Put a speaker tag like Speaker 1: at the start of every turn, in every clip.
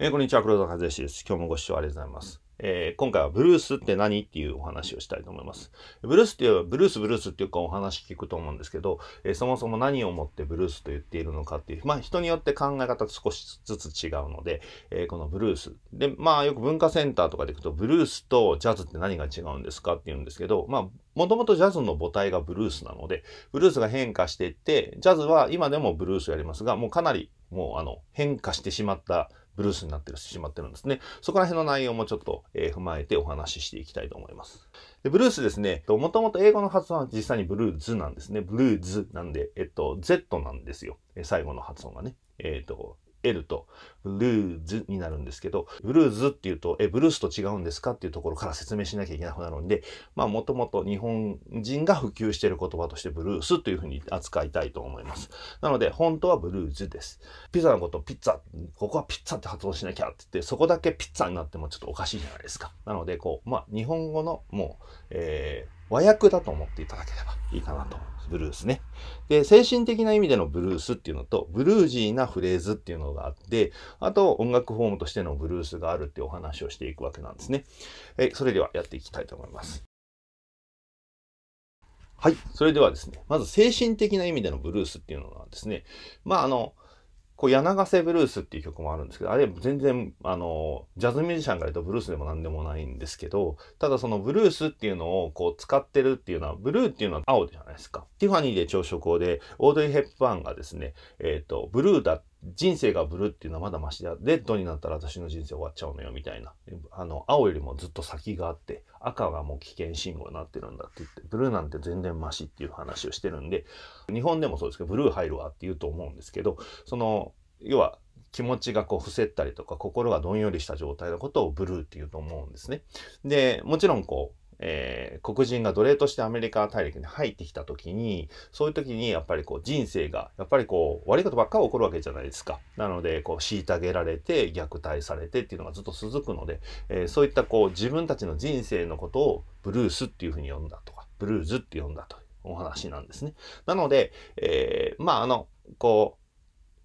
Speaker 1: えー、こんにちは、黒田和義です。今日もご視聴ありがとうございます。えー、今回はブルースって何っていうお話をしたいと思います。ブルースって言えばブルースブルースっていうかお話聞くと思うんですけど、えー、そもそも何をもってブルースと言っているのかっていう、まあ人によって考え方少しずつ違うので、えー、このブルース。で、まあよく文化センターとかで行くと、ブルースとジャズって何が違うんですかって言うんですけど、まあもともとジャズの母体がブルースなので、ブルースが変化していって、ジャズは今でもブルースやりますが、もうかなりもうあの変化してしまったブルースになってしまってるんですね。そこら辺の内容もちょっと、え踏まえてお話ししていきたいと思います。でブルースですね、もともと英語の発音は実際にブルーズなんですね。ブルーズなんで、えっと、Z なんですよ。最後の発音がね。えっ、と、L とブルーズになるんですけど、ブルーズっていうと、え、ブルースと違うんですかっていうところから説明しなきゃいけなくなるんで、まあもともと日本人が普及している言葉としてブルースというふうに扱いたいと思います。なので、本当はブルーズです。ピザのことピッツァ、ここはピッツァって発音しなきゃって言って、そこだけピッツァになってもちょっとおかしいじゃないですか。なので、こう、まあ日本語のもう、えー和訳だと思っていただければいいかなと。ブルースね。で、精神的な意味でのブルースっていうのと、ブルージーなフレーズっていうのがあって、あと音楽フォームとしてのブルースがあるっていうお話をしていくわけなんですね。えそれではやっていきたいと思います。はい。それではですね、まず精神的な意味でのブルースっていうのはですね、まああの、こう、柳ヶ瀬ブルースっていう曲もあるんですけど、あれ全然、あの、ジャズミュージシャンから言うとブルースでも何でもないんですけど、ただそのブルースっていうのをこう使ってるっていうのは、ブルーっていうのは青じゃないですか。ティファニーで朝食をで、オードリー・ヘップバーンがですね、えっ、ー、と、ブルーだ、人生がブルーっていうのはまだマシだ、レッドになったら私の人生終わっちゃうのよみたいな、あの、青よりもずっと先があって、赤がもう危険信号になってるんだって言って、ブルーなんて全然マシっていう話をしてるんで、日本でもそうですけど、ブルー入るわって言うと思うんですけど、その、要は気持ちがこう伏せったりとか、心がどんよりした状態のことをブルーって言うと思うんですね。で、もちろんこう、えー、黒人が奴隷としてアメリカ大陸に入ってきた時にそういう時にやっぱりこう人生がやっぱりこう悪いことばっかり起こるわけじゃないですかなのでこう虐げられて虐待されてっていうのがずっと続くので、えー、そういったこう自分たちの人生のことをブルースっていうふうに呼んだとかブルーズって呼んだというお話なんですね。なので、えー、まああのこ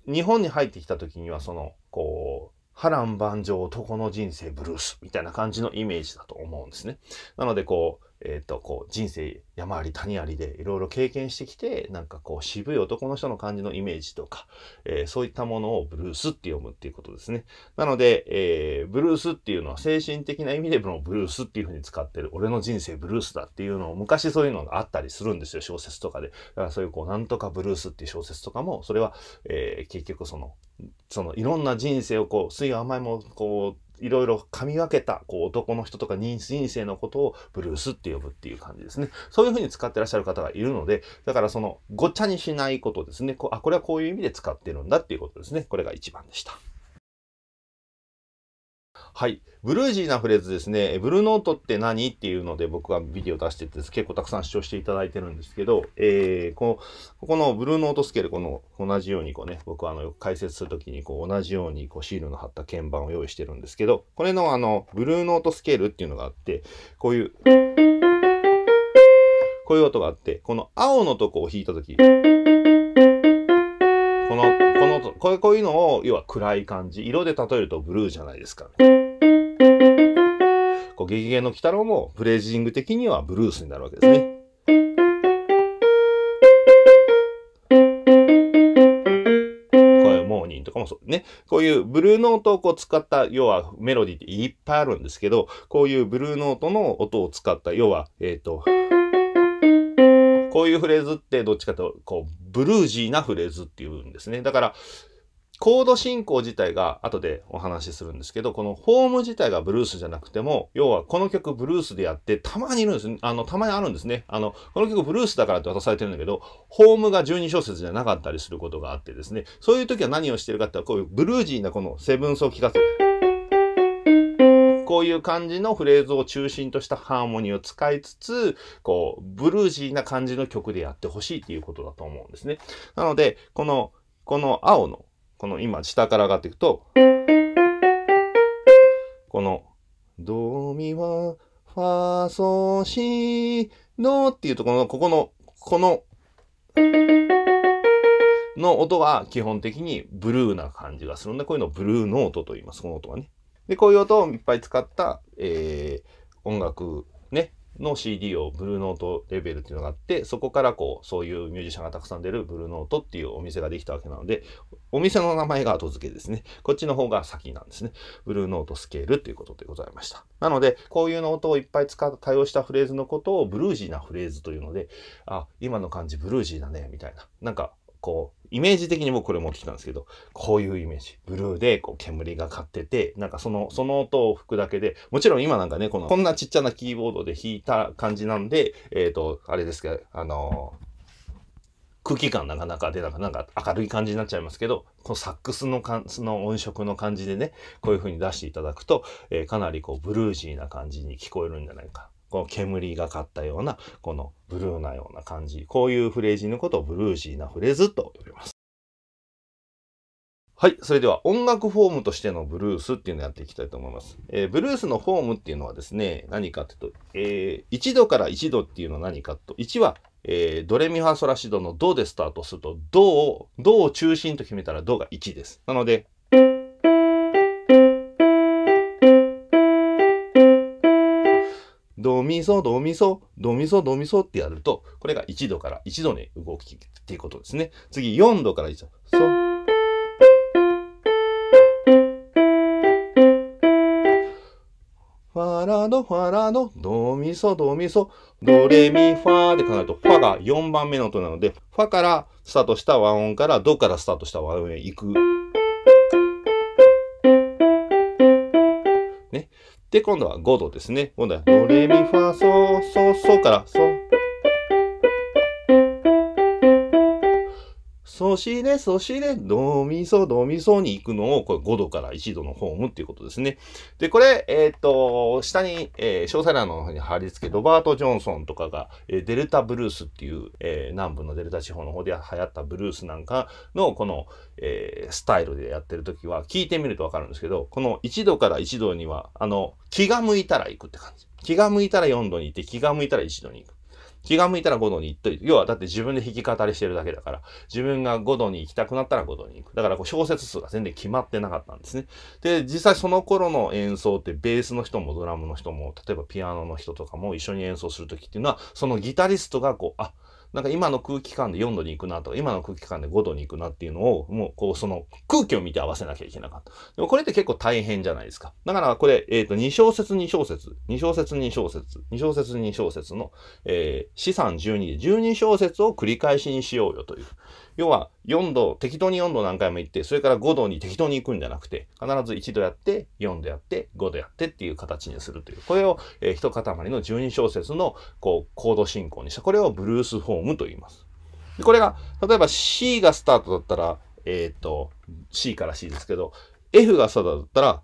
Speaker 1: う日本に入ってきた時にはそのこう波乱万丈男の人生ブルースみたいな感じのイメージだと思うんですね。なのでこう、えー、とこう人生山あり谷ありでいろいろ経験してきてなんかこう渋い男の人の感じのイメージとか、えー、そういったものをブルースって読むっていうことですね。なので、えー、ブルースっていうのは精神的な意味でのブルースっていうふうに使ってる俺の人生ブルースだっていうのを昔そういうのがあったりするんですよ小説とかで。だからそういうこうなんとかブルースっていう小説とかもそれは、えー、結局そのそのいろんな人生をこう水甘いもこういろいろ噛み分けた、こう、男の人とか人生のことをブルースって呼ぶっていう感じですね。そういうふうに使ってらっしゃる方がいるので、だからその、ごっちゃにしないことですね。こあ、これはこういう意味で使ってるんだっていうことですね。これが一番でした。はい。ブルージーなフレーズですね。ブルーノートって何っていうので僕はビデオ出してて、結構たくさん視聴していただいてるんですけど、えー、この、ここのブルーノートスケール、この、同じようにこうね、僕はあの、解説するときに、こう、同じように、こう、シールの貼った鍵盤を用意してるんですけど、これのあの、ブルーノートスケールっていうのがあって、こういう、こういう音があって、この青のとこを弾いたとき、この、このこういうのを、要は暗い感じ、色で例えるとブルーじゃないですか、ね。こう激減の鬼太郎もフレージング的にはブルースになるわけですね。モーニンとかもそうね。こういうブルーノートをこう使った、要はメロディーっていっぱいあるんですけど、こういうブルーノートの音を使った、要は、えっ、ー、と、こういうフレーズってどっちかと、こう、ブルージーなフレーズっていうんですね。だから、コード進行自体が後でお話しするんですけど、このホーム自体がブルースじゃなくても、要はこの曲ブルースでやって、たまにいるんですね。あの、たまにあるんですね。あの、この曲ブルースだからって渡されてるんだけど、ホームが12小節じゃなかったりすることがあってですね、そういう時は何をしてるかってこういうブルージーなこのセブンスを聴かせこういう感じのフレーズを中心としたハーモニーを使いつつ、こう、ブルージーな感じの曲でやってほしいっていうことだと思うんですね。なので、この、この青のこの今下から上がっていくとこのドミはファーソシドっていうところのここのこのの音は基本的にブルーな感じがするんでこういうのをブルーノートと言いますこの音はね。でこういう音をいっぱい使った、えー、音楽の CD をブルーノートレベルっていうのがあって、そこからこう、そういうミュージシャンがたくさん出るブルーノートっていうお店ができたわけなので、お店の名前が後付けですね。こっちの方が先なんですね。ブルーノートスケールということでございました。なので、こういうの音をいっぱい使う、対応したフレーズのことをブルージーなフレーズというので、あ、今の感じブルージーだね、みたいな。なんか、こう、イメージ的に僕これ持ってきたんですけど、こういうイメージ。ブルーで、こう、煙がかってて、なんかその、その音を吹くだけで、もちろん今なんかね、この、こんなちっちゃなキーボードで弾いた感じなんで、えっ、ー、と、あれですけど、あのー空気感なかなか出なかなんか明るい感じになっちゃいますけど、このサックスのかの音色の感じでね、こういう風に出していただくと、えー、かなりこうブルージーな感じに聞こえるんじゃないか。この煙がかったような、このブルーなような感じ。こういうフレージのことをブルージーなフレーズと呼びます。はい。それでは音楽フォームとしてのブルースっていうのをやっていきたいと思います。えー、ブルースのフォームっていうのはですね、何かっていうと、えー、1度から1度っていうのは何かと、1は、えー、ドレミファソラシドのドでスタートすると、ドを、ドを中心と決めたらドが1です。なので、ドミソ、ドミソ、ドミソ、ドミソってやると、これが1度から1度に動きっていうことですね。次、4度から1度。ソ。ファラド、ファラド、ドミソ、ドミソ、ドレミファーで考えると、ファが4番目の音なので、ファからスタートした和音から、ドからスタートした和音へ行く。で、今度は5度ですね。今度は、ドレミファソソソから、ソそしね、そしね、ドミソ、ドミソに行くのを、これ5度から1度のホームっていうことですね。で、これ、えっ、と、下に、えー、詳細欄の方に貼り付け、ロバート・ジョンソンとかが、えー、デルタブルースっていう、えー、南部のデルタ地方の方で流行ったブルースなんかの、この、えー、スタイルでやってる時は、聞いてみるとわかるんですけど、この1度から1度には、あの、気が向いたら行くって感じ。気が向いたら4度に行って、気が向いたら1度に行く。気が向いたら5度に行っといて、要はだって自分で弾き語りしてるだけだから、自分が5度に行きたくなったら5度に行く。だからこう小説数が全然決まってなかったんですね。で、実際その頃の演奏ってベースの人もドラムの人も、例えばピアノの人とかも一緒に演奏するときっていうのは、そのギタリストがこう、あ、なんか今の空気感で4度に行くなとか、今の空気感で5度に行くなっていうのを、もうこうその空気を見て合わせなきゃいけなかった。でもこれって結構大変じゃないですか。だからこれ、えっ、ー、と、2小節2小節、2小節2小節、2小節2小節の、えー、資産12で12小節を繰り返しにしようよという。要は4度、適当に4度何回も行って、それから5度に適当に行くんじゃなくて、必ず1度やって、4度やって、5度やってっていう形にするという。これを、えー、一塊の12小節のこうコード進行にした。これをブルースフォームと言います。でこれが、例えば C がスタートだったら、えー、っと、C から C ですけど、F がスタートだったら、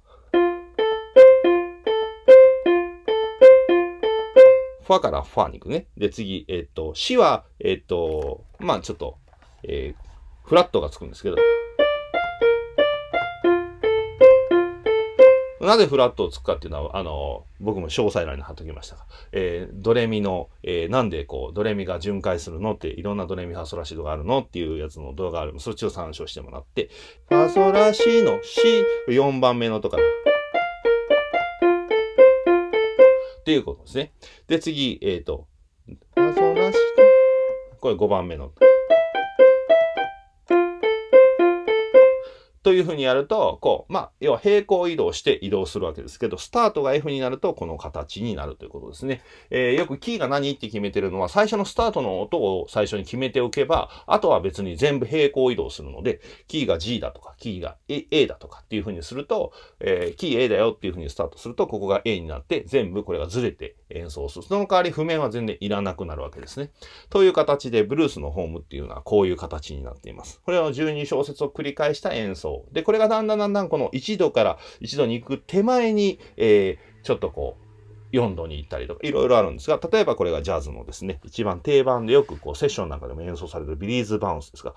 Speaker 1: ファからファに行くね。で、次、えっ、と、シは、えっ、と、まあちょっと、えー、フラットがつくんですけど。なぜフラットをつくかっていうのは、あの、僕も詳細欄に貼っときましたが、えー、ドレミの、えー、なんでこう、ドレミが巡回するのって、いろんなドレミファソラシドがあるのっていうやつの動画があるので、そっちを参照してもらって、ファソラシの C、4番目のとか、っていうことですね。で、次、えっ、ー、と、ファソラシと、これ5番目の。というふうにやると、こう、まあ、要は平行移動して移動するわけですけど、スタートが F になるとこの形になるということですね。えー、よくキーが何って決めてるのは、最初のスタートの音を最初に決めておけば、あとは別に全部平行移動するので、キーが G だとか、キーが A だとかっていうふうにすると、えー、キー A だよっていうふうにスタートすると、ここが A になって、全部これがずれて演奏する。その代わり譜面は全然いらなくなるわけですね。という形で、ブルースのホームっていうのはこういう形になっています。これを12小節を繰り返した演奏そう。で、これがだんだんだんだんこの1度から1度に行く手前に、えー、ちょっとこう、4度に行ったりとか、いろいろあるんですが、例えばこれがジャズのですね、一番定番でよくこうセッションなんかでも演奏されるビリーズ・バウンスですが、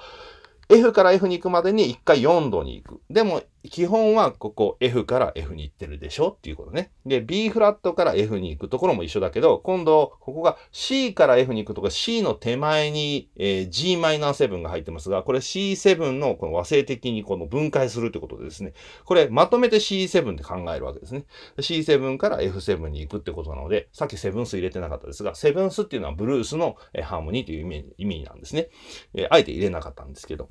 Speaker 1: F から F に行くまでに一回4度に行く。でも、基本はここ F から F に行ってるでしょっていうことね。で、B フラットから F に行くところも一緒だけど、今度、ここが C から F に行くとか C の手前に、えー、Gm7 が入ってますが、これ C7 のこの和製的にこの分解するってことですね、これまとめて C7 で考えるわけですね。C7 から F7 に行くってことなので、さっきセブンス入れてなかったですが、セブンスっていうのはブルースの、えハーモニーという意味意味なんですね。えー、あえて入れなかったんですけど。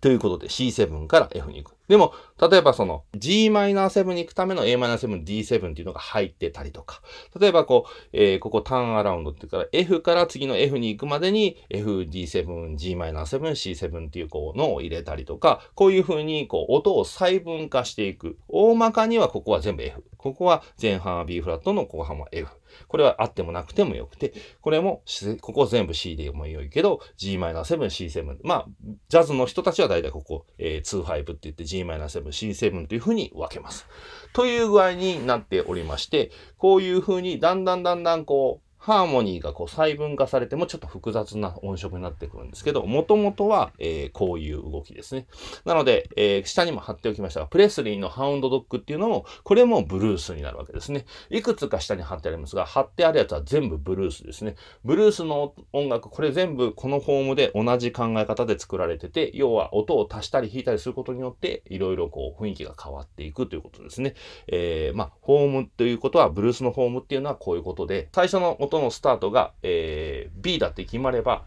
Speaker 1: ということで C7 から F に行く。でも、例えばその Gm7 に行くための Am7、D7 っていうのが入ってたりとか、例えばこう、えー、ここターンアラウンドっていうから F から次の F に行くまでに F、D7、Gm7、C7 っていうこうのを入れたりとか、こういう風にこう音を細分化していく。大まかにはここは全部 F。ここは前半は B フラットの後半は F。これはあってもなくてもよくて、これも、ここ全部 C でも良いけど、Gm7、C7。まあ、ジャズの人たちは大体ここ、えー、25って言って Gm7、C7 というふうに分けます。という具合になっておりまして、こういうふうにだんだんだんだんこう、ハーモニーがこう細分化されてもちょっと複雑な音色になってくるんですけど、もともとは、えー、こういう動きですね。なので、えー、下にも貼っておきましたが、プレスリーのハウンドドッグっていうのも、これもブルースになるわけですね。いくつか下に貼ってありますが、貼ってあるやつは全部ブルースですね。ブルースの音楽、これ全部このフォームで同じ考え方で作られてて、要は音を足したり引いたりすることによって、いろいろこう雰囲気が変わっていくということですね。えー、まあ、フォームということは、ブルースのフォームっていうのはこういうことで、最初の音元のスタートが、えー、B だって決まれば、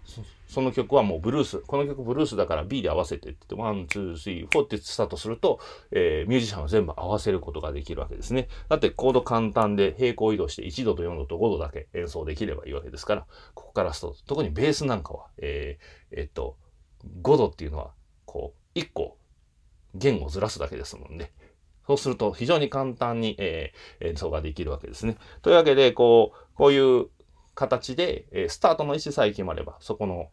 Speaker 1: その曲はもうブルース、この曲ブルースだから B で合わせてって、ワン、ツー、スリー、フォーってスタートすると、えー、ミュージシャンを全部合わせることができるわけですね。だってコード簡単で平行移動して1度と4度と5度だけ演奏できればいいわけですから、ここからスタート。特にベースなんかは、えー、えー、っと、5度っていうのは、こう、1個言語をずらすだけですもんね。そうすると非常に簡単に、えー、演奏ができるわけですね。というわけで、こう、こういう形で、えー、スタートの位置さえ決まれば、そこの、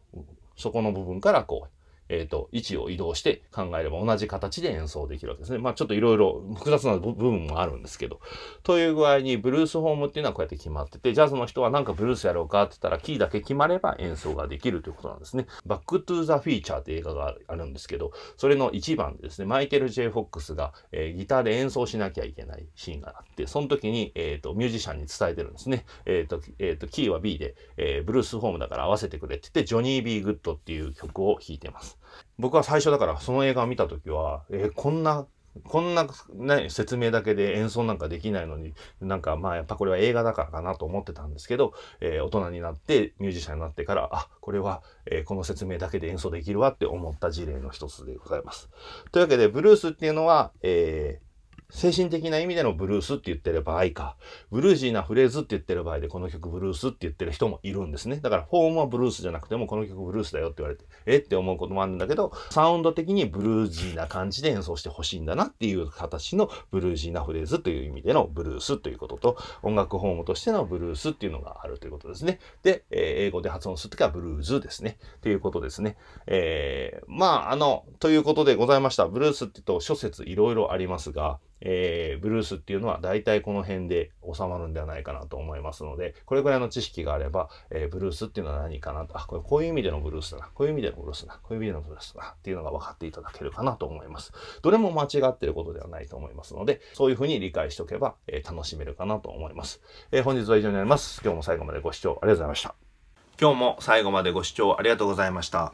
Speaker 1: そこの部分からこう、えっ、ー、と、位置を移動して考えれば同じ形で演奏できるわけですね。まあちょっといろいろ複雑な部分もあるんですけど。という具合に、ブルースホームっていうのはこうやって決まってて、ジャズの人はなんかブルースやろうかって言ったら、キーだけ決まれば演奏ができるということなんですね。バックトゥーザフィーチャーって映画があるんですけど、それの1番でですね、マイケル・ J・ フォックスが、えー、ギターで演奏しなきゃいけないシーンがあって、その時に、えっ、ー、と、ミュージシャンに伝えてるんですね。えっ、ー、と、えっ、と、キーは B で、えブルースホームだから合わせてくれって言って、ジョニー・ビー・グッドっていう曲を弾いてます。僕は最初だからその映画を見た時は、えー、こんなこんな、ね、説明だけで演奏なんかできないのに、なんかまあやっぱこれは映画だからかなと思ってたんですけど、えー、大人になってミュージシャンになってから、あ、これは、えー、この説明だけで演奏できるわって思った事例の一つでございます。というわけで、ブルースっていうのは、えー精神的な意味でのブルースって言ってる場合か、ブルージーなフレーズって言ってる場合で、この曲ブルースって言ってる人もいるんですね。だから、フォームはブルースじゃなくても、この曲ブルースだよって言われて、えって思うこともあるんだけど、サウンド的にブルージーな感じで演奏してほしいんだなっていう形のブルージーなフレーズという意味でのブルースということと、音楽フォームとしてのブルースっていうのがあるということですね。で、えー、英語で発音するときはブルーズですね。ということですね。えー、まあ、あの、ということでございました。ブルースって言うと諸説いろいろありますが、えー、ブルースっていうのは大体この辺で収まるんではないかなと思いますので、これぐらいの知識があれば、えー、ブルースっていうのは何かなと、あ、これこういう意味でのブルースだな、こういう意味でのブルースだ、こういう意味でのブルースだなっていうのが分かっていただけるかなと思います。どれも間違ってることではないと思いますので、そういうふうに理解しておけば、えー、楽しめるかなと思います。え本日は以上になります。今日も最後までご視聴ありがとうございました。今日も最後までご視聴ありがとうございました。